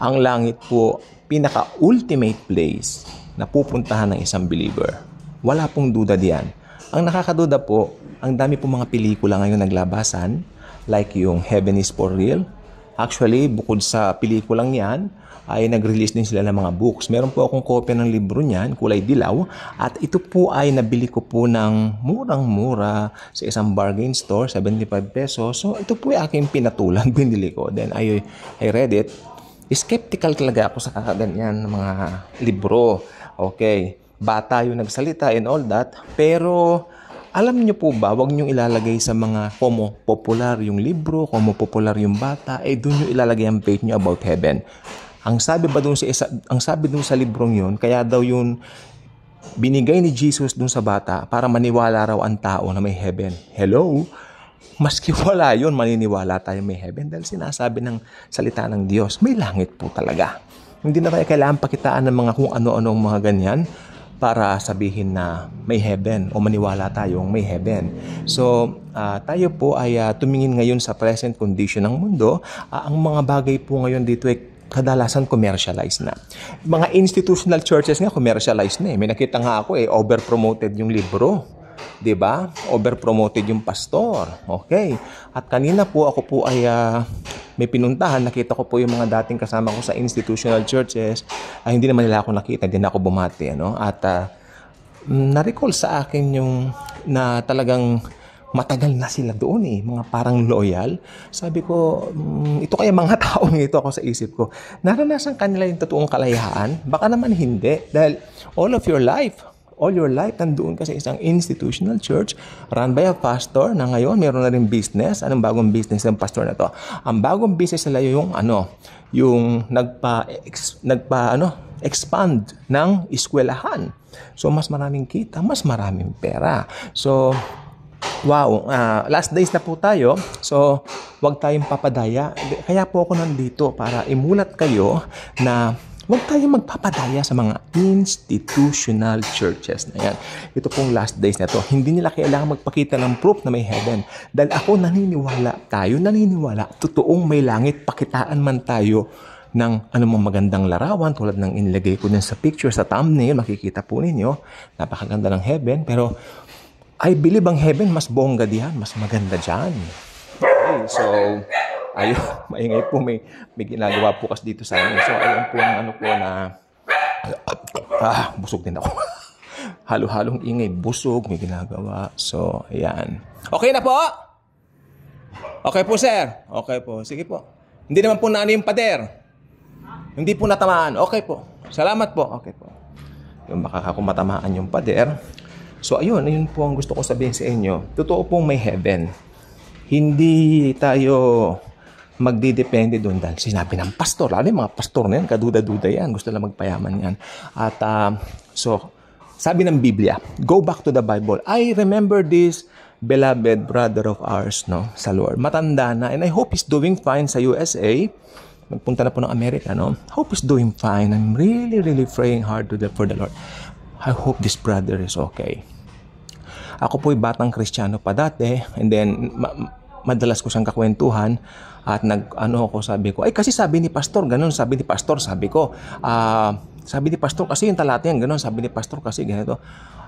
ang langit po pinaka-ultimate place na pupuntahan ng isang believer. Wala pong duda diyan. Ang nakakaduda po, ang dami pong mga pelikula ngayon naglabasan, like yung Heaven is for Real. Actually, bukod sa pelikulang yan, ay nag-release din sila ng mga books. Meron po akong kopya ng libro niyan, Kulay Dilaw, at ito po ay nabili ko po ng murang-mura sa isang bargain store, 75 pesos. So, ito po ay aking pinatulan, binili ko. Then, I, I read it, skeptical talaga ako sa kakaganyan ng mga libro. Okay, bata yung nagsalita and all that. Pero alam nyo po ba, wag nyo ilalagay sa mga homo popular yung libro, como popular yung bata, eh doon nyo ilalagay ang faith nyo about heaven. Ang sabi ba doon sa isa, ang sabi doon sa librong yun, kaya daw yun binigay ni Jesus doon sa bata para maniwala raw ang tao na may heaven. Hello? Maski wala yon maniniwala tayo may heaven dahil sinasabi ng salita ng Diyos, may langit po talaga. Hindi na kaya kailangan pakitaan ng mga kung ano-ano mga ganyan para sabihin na may heaven o maniwala tayong may heaven. So, uh, tayo po ay uh, tumingin ngayon sa present condition ng mundo. Uh, ang mga bagay po ngayon dito ay kadalasan commercialized na. Mga institutional churches nga commercialized na eh. May nakita nga ako eh, over-promoted yung libro 'di ba? Overpromoted yung pastor. Okay. At kanina po ako po ay uh, may pinuntahan, nakita ko po yung mga dating kasama ko sa institutional churches, ay ah, hindi naman nila ako nakita, hindi na ako bumati, ano? At uh, na-recall sa akin yung na talagang matagal na sila doon eh, mga parang loyal. Sabi ko, mmm, ito kaya mga taong ito ako sa isip ko. Naranasan kanila yung totoong kalayaan? Baka naman hindi. Dahil all of your life, all your life nandoon ka sa isang institutional church run by a pastor na ngayon mayroon na rin business. Anong bagong business ng pastor na to? Ang bagong business nila yung ano, yung nagpa ex, nagpa ano, expand ng eskwelahan. So mas maraming kita, mas maraming pera. So Wow, uh, last days na po tayo. So, huwag tayong papadaya. Kaya po ako nandito para imulat kayo na Huwag tayong magpapadaya sa mga institutional churches na yan. Ito pong last days na to, hindi nila kailangan magpakita ng proof na may heaven. Dahil ako naniniwala, tayo naniniwala, totoong may langit, pakitaan man tayo ng anumang magandang larawan tulad ng inilagay ko din sa picture, sa thumbnail, makikita po ninyo. Napakaganda ng heaven, pero I believe ang heaven mas bongga diyan, mas maganda diyan. Okay, so Ayun, maingay po. May, may ginagawa po kasi dito sa amin. So, ayun po ang ano po na... Ah, busog din ako. Halo-halong ingay, busog, may ginagawa. So, ayan. Okay na po? Okay po, sir. Okay po. Sige po. Hindi naman po naano yung pader. Hindi po natamaan. Okay po. Salamat po. Okay po. Yung baka ako matamaan yung pader. So, ayun. Ayun po ang gusto ko sabihin sa inyo. Totoo pong may heaven. Hindi tayo magdidepende doon dahil sinabi ng pastor. Lalo yung mga pastor na yan, kaduda-duda yan. Gusto lang magpayaman yan. At uh, so, sabi ng Biblia, go back to the Bible. I remember this beloved brother of ours no, sa Lord. Matanda na and I hope he's doing fine sa USA nagpunta na po ng Amerika, no? Hope he's doing fine. I'm really, really praying hard to the, for the Lord. I hope this brother is okay. Ako po'y batang kristyano pa dati. And then, ma- madalas ko siyang kakwentuhan at nag ano ako sabi ko ay kasi sabi ni pastor ganun sabi ni pastor sabi ko uh, sabi ni pastor kasi yung talata yan ganun sabi ni pastor kasi ganito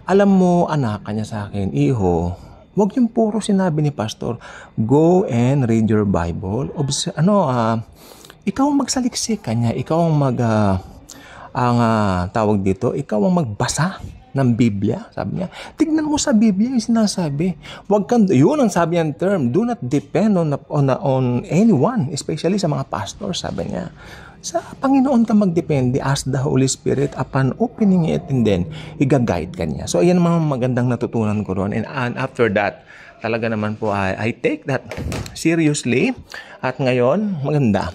alam mo anak kanya sa akin iho wag yung puro sinabi ni pastor go and read your bible Obs- ano uh, ikaw ang magsaliksik kanya ikaw ang mag uh, ang uh, tawag dito ikaw ang magbasa ng Biblia. Sabi niya, tignan mo sa Biblia yung sinasabi. Huwag kang, yun ang sabi niyang term, do not depend on, on, on anyone, especially sa mga pastor, sabi niya. Sa Panginoon ka magdepende as the Holy Spirit upon opening it and then igaguide ka niya. So, ayan mga magandang natutunan ko doon. And, and after that, talaga naman po, I, I take that seriously. At ngayon, maganda.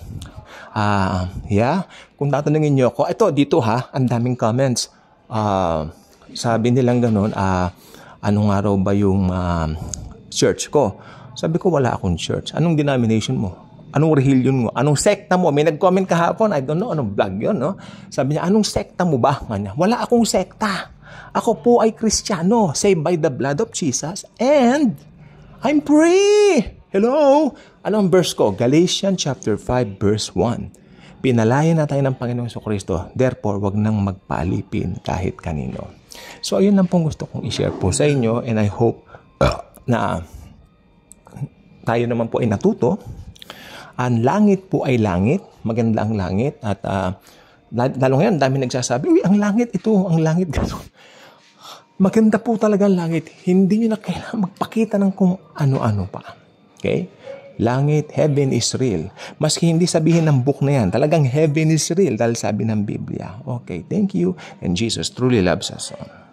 Ah, uh, yeah. Kung tatanungin niyo ako, ito dito ha, ang daming comments. Ah, uh, sabi nilang ganun, ah, ano nga raw ba yung ah, church ko? Sabi ko, wala akong church. Anong denomination mo? Anong religion mo? Anong sekta mo? May nag-comment kahapon, I don't know, anong vlog yun, no? Sabi niya, anong sekta mo ba? Nga niya, wala akong sekta. Ako po ay Kristiyano, saved by the blood of Jesus, and I'm free! Hello? Anong verse ko? Galatians chapter 5 verse 1. Pinalaya na tayo ng Panginoong Kristo. Therefore, wag nang magpalipin kahit kanino. So, ayun lang pong gusto kong i-share po sa inyo and I hope uh, na tayo naman po ay natuto. Ang langit po ay langit. Maganda ang langit. At uh, lalo ngayon, dami nagsasabi, uy, ang langit ito, ang langit gano'n. Maganda po talaga ang langit. Hindi nyo na kailangan magpakita ng kung ano-ano pa. Okay? Langit, heaven is real. Maski hindi sabihin ng book na yan, talagang heaven is real dahil sabi ng Biblia. Okay, thank you. And Jesus truly loves us all.